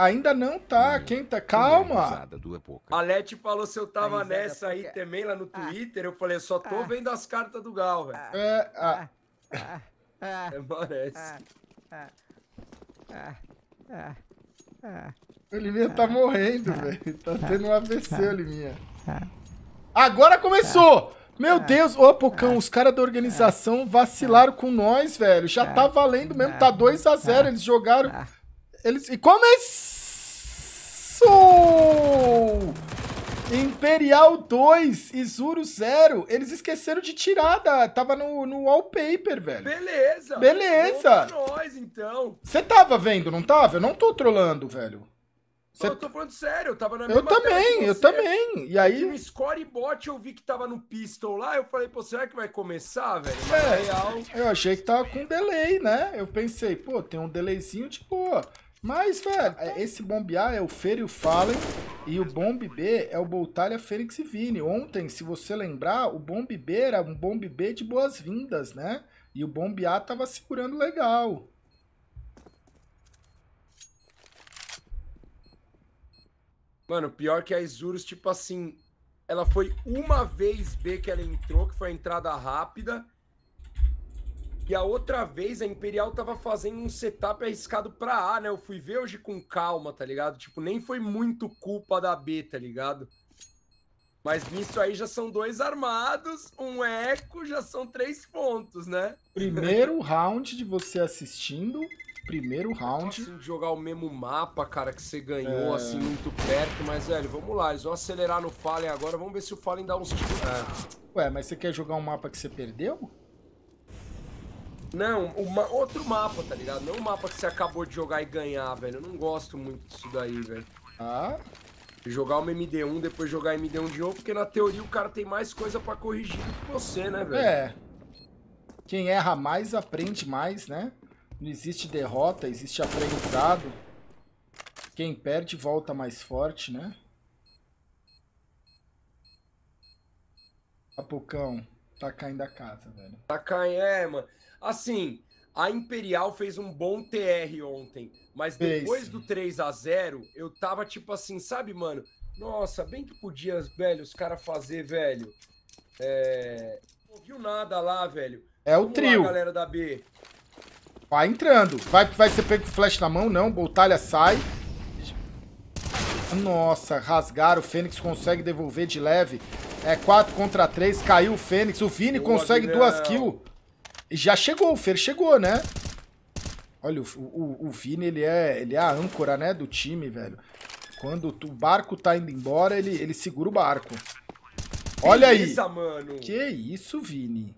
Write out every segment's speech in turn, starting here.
ainda não tá. Hum, Quem tá? Calma. A Leti falou se eu tava é, nessa aí porque... também lá no ah. Twitter. Ah, eu falei, eu só tô ah, vendo as cartas do Gal, velho. Ah. É, ah. ah, ah, ah, é, parece. O Liminha tá morrendo, velho. Tá tendo um AVC, o Liminha. Agora começou! Meu Deus, ô Pocão, os caras da organização vacilaram com nós, velho. Já tá valendo mesmo, tá 2 a 0 eles jogaram. Eles... E começou! Imperial 2 e Zuru 0. Eles esqueceram de tirar, da... tava no, no wallpaper, velho. Beleza. Beleza. nós, então. Você tava vendo, não tava? Eu não tô trolando, velho. Cê... Eu tô falando sério, eu tava na mesma Eu também, eu também. E aí. No scorebot eu vi que tava no pistol lá, eu falei, pô, será que vai começar, velho? É, real. Eu achei que tava com delay, né? Eu pensei, pô, tem um delayzinho de boa. Tipo... Mas, velho, esse Bomb A é o Fer e o Fallen, e o Bomb B é o Boltalha, Fênix e Vini. Ontem, se você lembrar, o Bomb B era um Bomb B de boas-vindas, né? E o Bomb A tava segurando legal. Mano, pior que a Isurus, tipo assim, ela foi uma vez B que ela entrou, que foi a entrada rápida, e a outra vez a Imperial tava fazendo um setup arriscado pra A, né? Eu fui ver hoje com calma, tá ligado? Tipo, nem foi muito culpa da B, tá ligado? Mas nisso aí já são dois armados, um eco, já são três pontos, né? Primeiro round de você assistindo. Primeiro round. Assim, de jogar o mesmo mapa, cara, que você ganhou, é... assim, muito perto. Mas, velho, vamos lá. Eles vão acelerar no Fallen agora. Vamos ver se o Fallen dá uns É. Ué, mas você quer jogar um mapa que você perdeu? Não, uma, outro mapa, tá ligado? Não o um mapa que você acabou de jogar e ganhar, velho. Eu não gosto muito disso daí, velho. Ah? Jogar uma MD1, depois jogar MD1 de novo, porque na teoria o cara tem mais coisa para corrigir do que você, né, velho? É. Quem erra mais, aprende mais, né? Não existe derrota, existe aprendizado. Quem perde, volta mais forte, né? Apocão. Tá caindo a casa, velho. Tá caindo, é, mano. Assim, a Imperial fez um bom TR ontem, mas depois Esse. do 3 a 0 eu tava tipo assim, sabe, mano? Nossa, bem que podia, velho, os caras fazer, velho. É... Não ouviu nada lá, velho. É o Vamos trio. Lá, galera da B. Vai entrando. Vai, vai ser pego com flash na mão, não. Boltalha sai. Nossa, rasgaram. O Fênix consegue devolver de leve. É 4 contra 3, caiu o Fênix. O Vini Boa, consegue Guilherme. duas kills. Já chegou, o Fer chegou, né? Olha, o, o, o Vini, ele é, ele é a âncora, né, do time, velho. Quando o barco tá indo embora, ele, ele segura o barco. Olha aí. mano. Que isso, Vini.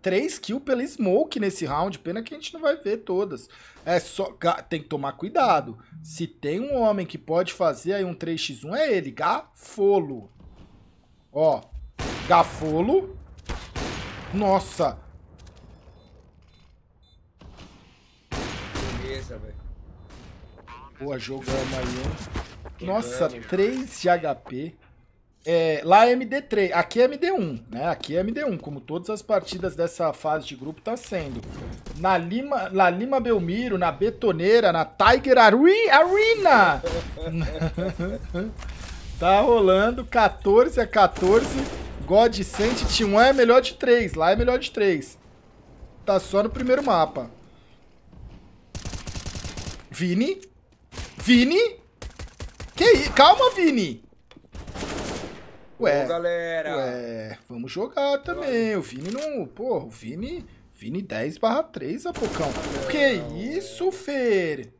Três kills pela Smoke nesse round. Pena que a gente não vai ver todas. É só. Tem que tomar cuidado. Se tem um homem que pode fazer aí um 3x1, é ele. Gafolo. Ó, gafolo. Nossa. Beleza, velho. Boa, jogamos aí, hein? Nossa, 3 de HP. É, lá é MD3, aqui é MD1, né? Aqui é MD1, como todas as partidas dessa fase de grupo tá sendo. Na Lima, na Lima Belmiro, na Betoneira, na Tiger Arena! Tá rolando 14 a 14. God Sent T1 é melhor de 3. Lá é melhor de 3. Tá só no primeiro mapa. Vini? Vini? Que isso? Calma, Vini! Ué, Ô, galera. ué, vamos jogar também. Vale. O Vini não... Pô, o Vini... Vini 10 barra 3, Apocão. Não. Que isso, Fer?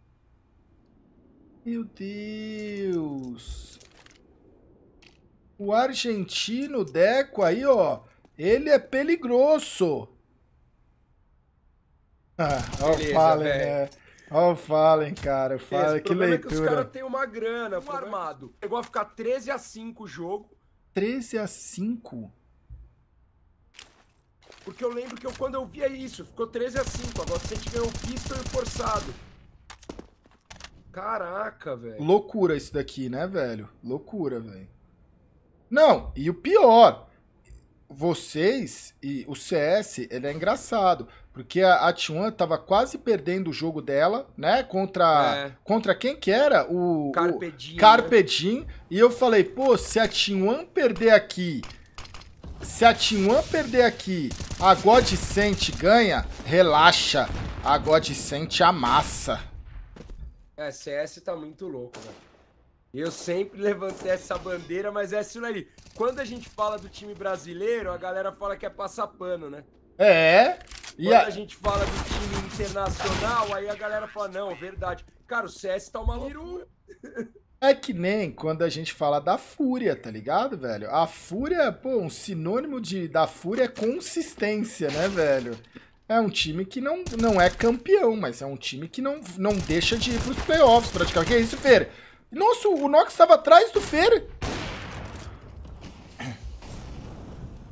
Meu Deus. O argentino Deco aí, ó. Ele é peligroso. Ah, olha o Fallen, né? Olha o Fallen, cara. Fallen, que leitura. O problema é que os caras têm uma grana, um né? armado. É Chegou a ficar 13 a 5 o jogo. 13 a 5? Porque eu lembro que eu, quando eu via isso, ficou 13 a 5. Agora você tiver o pistol e o forçado. Caraca, velho. Loucura isso daqui, né, velho? Loucura, velho. Não, e o pior, vocês e o CS, ele é engraçado, porque a, a T1 tava quase perdendo o jogo dela, né? Contra é. contra quem que era? O Carpedin. Né? E eu falei, pô, se a T1 perder aqui, se a T1 perder aqui, a God Sent ganha, relaxa. A God Sent amassa. É, CS tá muito louco, velho. Eu sempre levantei essa bandeira, mas é isso aí. Quando a gente fala do time brasileiro, a galera fala que é passar pano, né? É. Quando a... a... gente fala do time internacional, aí a galera fala, não, verdade. Cara, o CS tá uma lirura. É que nem quando a gente fala da fúria, tá ligado, velho? A fúria, pô, um sinônimo de da fúria é consistência, né, velho? É um time que não, não é campeão, mas é um time que não, não deixa de ir pros playoffs, praticamente. Que é isso, Fer? Nossa, o Nox estava atrás do Fer.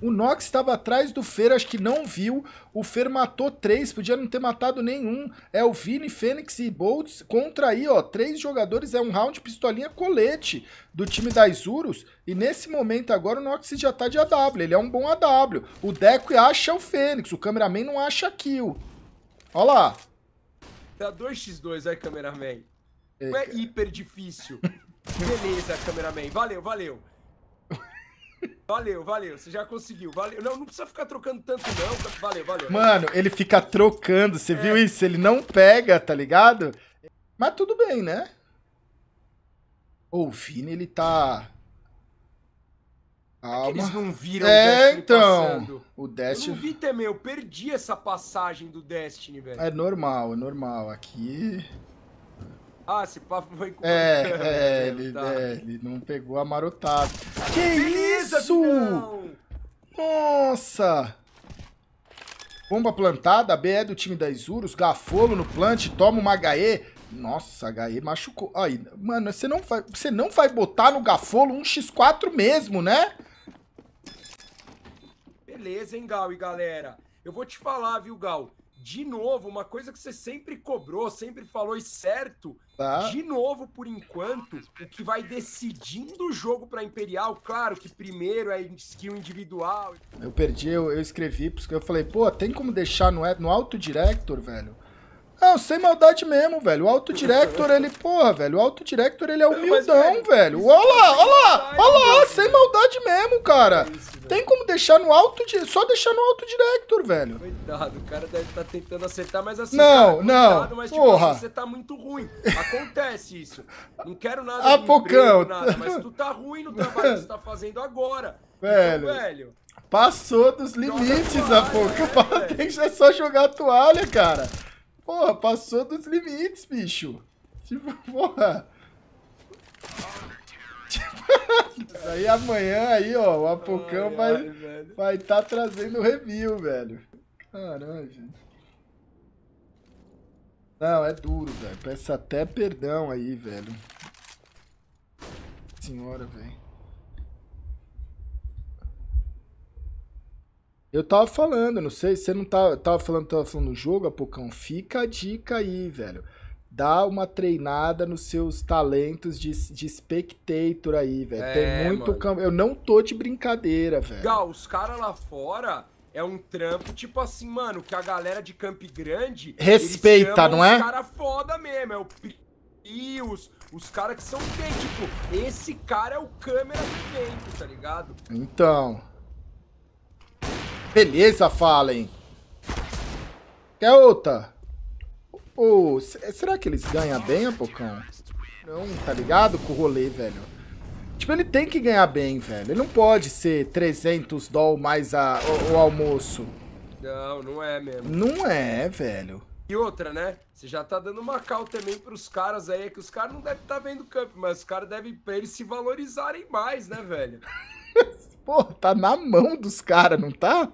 O Nox estava atrás do Fer, acho que não viu. O Fer matou três, podia não ter matado nenhum. É o Vini, Fênix e Boltz contra aí, ó, três jogadores. É um round pistolinha colete do time da Isurus. E nesse momento agora o Nox já está de AW, ele é um bom AW. O Deco acha o Fênix, o cameraman não acha kill. Ó lá. Tá 2x2 aí, cameraman. É, não é hiper difícil. Beleza, cameraman. Valeu, valeu. Valeu, valeu. Você já conseguiu. Valeu. Não, não precisa ficar trocando tanto, não. Valeu, valeu. Mano, ele fica trocando. Você é. viu isso? Ele não pega, tá ligado? Mas tudo bem, né? o Vini, ele tá. É Calma. eles não viram é, então. o Destiny então, passando. O Destiny... Eu não vi também, eu perdi essa passagem do Destiny, velho. É normal, é normal. Aqui. Ah, esse papo foi com é, é, ele, tá. é, ele não pegou a marotada. Que Beleza, isso? Não. Nossa! Bomba plantada, BE é do time da Isurus, Gafolo no plant, toma uma HE. Nossa, HE machucou. Aí, mano, você não, vai, você não vai botar no Gafolo um x4 mesmo, né? Beleza, hein, Gal e galera? Eu vou te falar, viu, Gal? de novo, uma coisa que você sempre cobrou, sempre falou e certo, tá. de novo, por enquanto, o que vai decidindo o jogo para Imperial, claro que primeiro é skill individual. Eu perdi, eu, eu escrevi, porque eu falei, pô, tem como deixar no, no auto-director, velho? Não, sem maldade mesmo, velho. O autodirector, ele, porra, velho, o autodirector, ele é humildão, velho. Olha lá, olha lá, olha lá, sem maldade mesmo, cara. É Tem como deixar no alto, só deixar no alto director, velho. Cuidado, o cara deve estar tá tentando acertar, mas assim, não, cara, não, cuidado, mas tipo, porra. você tá muito ruim. Acontece isso. Não quero nada de ah, emprego, nada, mas tu tá ruim no trabalho que você tá fazendo agora. Velho. Então, velho Passou dos limites, Apocão. É, é, só jogar a toalha, cara. Porra, passou dos limites, bicho. Tipo, porra. Tipo, aí amanhã aí, ó, o Apocão ai, vai estar vai tá trazendo review, velho. Caralho, gente. Não, é duro, velho. Peço até perdão aí, velho. Senhora, velho. Eu tava falando, não sei, você não tava, tava falando, tava falando do jogo, Apocão. Fica a dica aí, velho. Dá uma treinada nos seus talentos de, de spectator aí, velho. É, Tem muito campo. Eu não tô de brincadeira, velho. Gal, os caras lá fora é um trampo, tipo assim, mano, que a galera de Camp Grande. Respeita, não é? Os caras foda mesmo. É o Prius, os caras que são bem, tipo, esse cara é o câmera do evento, tá ligado? Então. Beleza, Fallen. Quer outra? Oh, será que eles ganham bem, Apocão? Não, tá ligado? Com o rolê, velho. Tipo, ele tem que ganhar bem, velho. Ele não pode ser 300 doll mais a, o, o almoço. Não, não é mesmo. Não é, velho. E outra, né? Você já tá dando uma cal também pros caras aí. É que os caras não devem estar tá vendo o campo, mas os caras devem pra eles se valorizarem mais, né, velho? pô, tá na mão dos caras, não tá?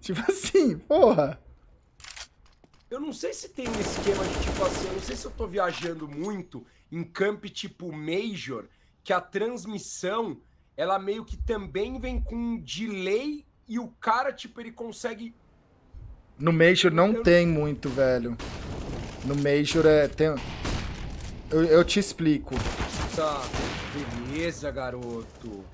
Tipo assim, porra. Eu não sei se tem um esquema de tipo assim, eu não sei se eu tô viajando muito em camp tipo Major, que a transmissão, ela meio que também vem com um delay e o cara, tipo, ele consegue. No Major não eu... tem muito, velho. No Major é. Tem... Eu, eu te explico. Tá, beleza, garoto.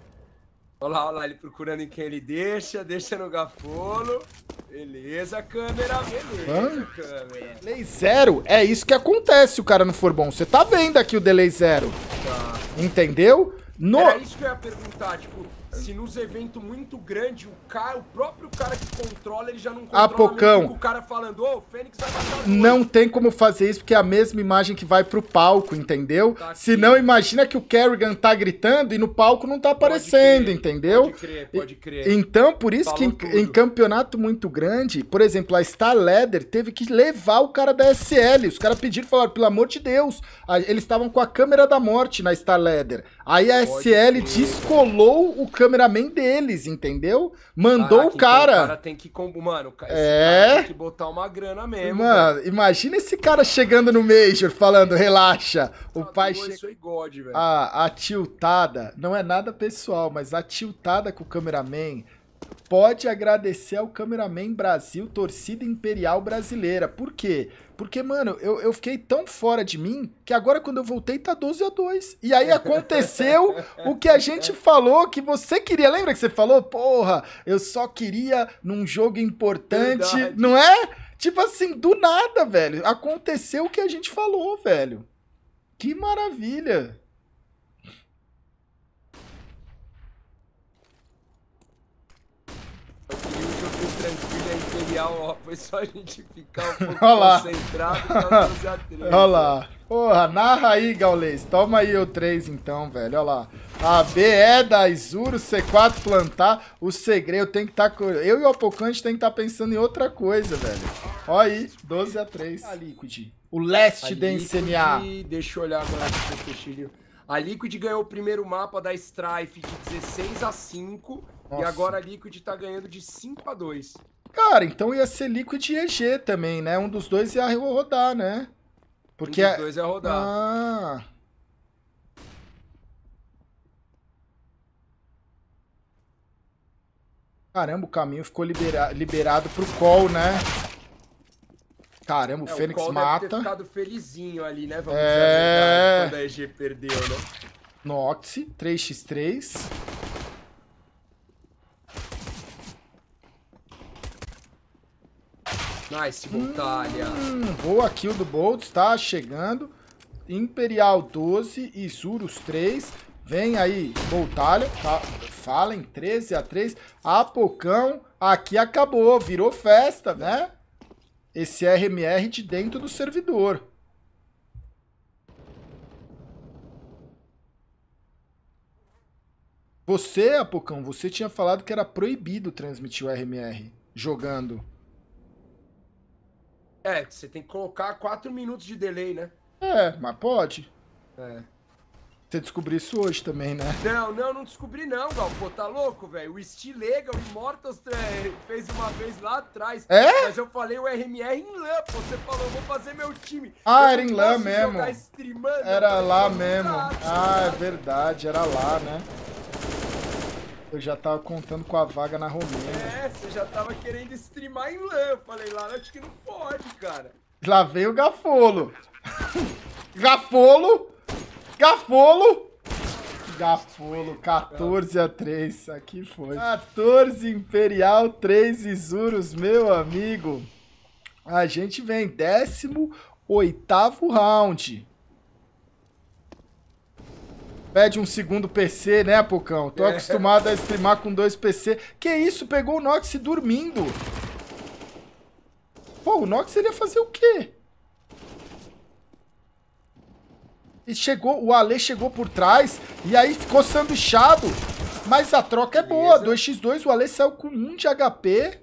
Olha lá, olha lá, ele procurando em quem ele deixa, deixa no gafolo. Beleza, câmera, beleza, Hã? câmera. Delay zero, é isso que acontece se o cara não for bom. Você tá vendo aqui o delay zero. Tá. Entendeu? No... Era isso que eu ia perguntar, tipo, se nos eventos muito grandes, o, cara, o próprio cara que controla, ele já não controla. Ah, Pocão. O cara falando, ô, oh, Fênix vai matar Não tem como fazer isso, porque é a mesma imagem que vai pro palco, entendeu? Tá se não, imagina que o Kerrigan tá gritando e no palco não tá aparecendo, pode crer, entendeu? Pode crer, pode crer. Então, por isso Falou que em, em, campeonato muito grande, por exemplo, a Star Leather teve que levar o cara da SL. Os caras pediram, falaram, pelo amor de Deus, eles estavam com a câmera da morte na Star Leather. Aí a pode SL crer. descolou o cameraman deles, entendeu? Mandou Caraca, ah, o cara. Então o cara tem que. Mano, é... tem que botar uma grana mesmo. Mano, velho. imagina esse cara chegando no Major falando, relaxa. O ah, pai chega. God, velho. A, ah, a tiltada, não é nada pessoal, mas a tiltada com o cameraman pode agradecer ao Cameraman Brasil, torcida imperial brasileira. Por quê? Porque, mano, eu, eu fiquei tão fora de mim que agora quando eu voltei tá 12 a 2. E aí aconteceu o que a gente falou que você queria. Lembra que você falou? Porra, eu só queria num jogo importante, Verdade. não é? Tipo assim, do nada, velho. Aconteceu o que a gente falou, velho. Que maravilha. tranquila é Imperial, ó. Foi só a gente ficar um pouco Olá. concentrado pra fazer a treta. Olha lá. Porra, narra aí, Gaules. Toma aí o 3 então, velho. Olha lá. A B é da Isuru, C4 plantar. O segredo tem que estar. Tá... Eu e o Apocante tem que estar tá pensando em outra coisa, velho. Olha aí, 12 a 3 A Liquid. O leste da NCNA. Deixa eu olhar agora aqui A Liquid ganhou o primeiro mapa da Strife de 16 a 5. Nossa. E agora a Liquid tá ganhando de 5 a 2 Cara, então ia ser Liquid e EG também, né? Um dos dois ia rodar, né? Porque um dos é- dois ia rodar. Ah. Caramba, o caminho ficou libera liberado pro call, né? Caramba, o é, Fênix o mata. Deve ficado felizinho ali, né? Vamos é... ver a quando a EG perdeu, né? Nox, 3x3. Nice, Montalha. Hum, boa kill do Bolt, está chegando. Imperial 12 e Surus 3. Vem aí, Voltalha, tá? Fala em 13 a 3. Apocão, aqui acabou, virou festa, né? Esse RMR de dentro do servidor. Você, Apocão, você tinha falado que era proibido transmitir o RMR jogando. É, você tem que colocar 4 minutos de delay, né? É, mas pode. É. Você descobriu isso hoje também, né? Não, não, não descobri não, Gal. Pô, tá louco, velho? O Steel Legal Immortals fez uma vez lá atrás. É? Mas eu falei o RMR em LAN, pô. Você falou, vou fazer meu time. Ah, eu era em LAN mesmo. Era lá mesmo. Ah, é verdade, era lá, né? Eu já tava contando com a vaga na Romênia. É, você já tava querendo streamar em LAN. Falei, Lara, acho que não pode, cara. Lá o Gafolo. Gafolo! Gafolo! Gafolo, 14 a 3. aqui foi. 14 Imperial, 3 Isurus, meu amigo. A gente vem décimo oitavo round. Pede um segundo PC, né, Pocão? Tô é. acostumado a streamar com dois PC. Que isso? Pegou o Nox dormindo. Pô, o Nox ele ia fazer o quê? E chegou, o Ale chegou por trás e aí ficou sanduichado. Mas a troca é boa. 2x2, o Ale saiu com 1 de HP.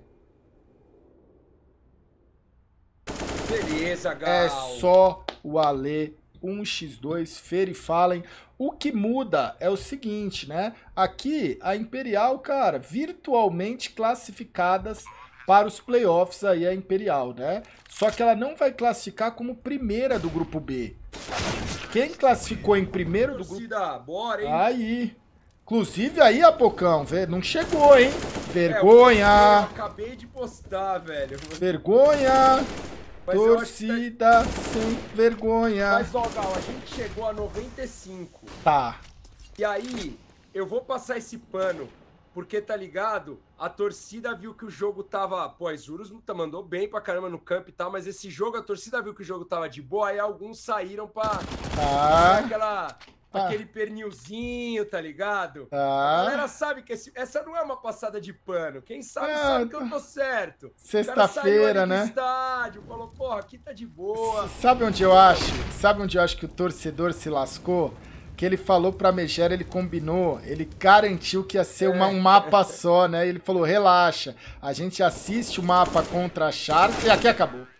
Beleza, é Gal. É só o Ale 1x2, Fer e Fallen. O que muda é o seguinte, né? Aqui a Imperial, cara, virtualmente classificadas para os playoffs aí a Imperial, né? Só que ela não vai classificar como primeira do grupo B. Quem classificou em primeiro do grupo? Bora, hein? Aí. Inclusive aí, Apocão, não chegou, hein? É, Vergonha! É, eu acabei de postar, velho. Vergonha! Tá- torcida sem vergonha. Mas, ó, Gal, a gente chegou a 95. Tá. E aí, eu vou passar esse pano, porque, tá ligado? A torcida viu que o jogo tava... Pô, as Urus tá, mandou bem pra caramba no campo e tal, mas esse jogo, a torcida viu que o jogo tava de boa, aí alguns saíram pra... Ah. Aquela ah. aquele pernilzinho, tá ligado? Ah. A galera sabe que esse, essa não é uma passada de pano. Quem sabe ah. sabe que eu tá. tô certo. Sexta-feira, né? estádio, falou, porra, aqui tá de boa. Sabe onde eu acho? Sabe onde eu acho que o torcedor se lascou? que ele falou pra Megera, ele combinou, ele garantiu que ia ser uma, um é. mapa só, né? Ele falou, relaxa, a gente assiste o mapa contra a Charles e aqui acabou.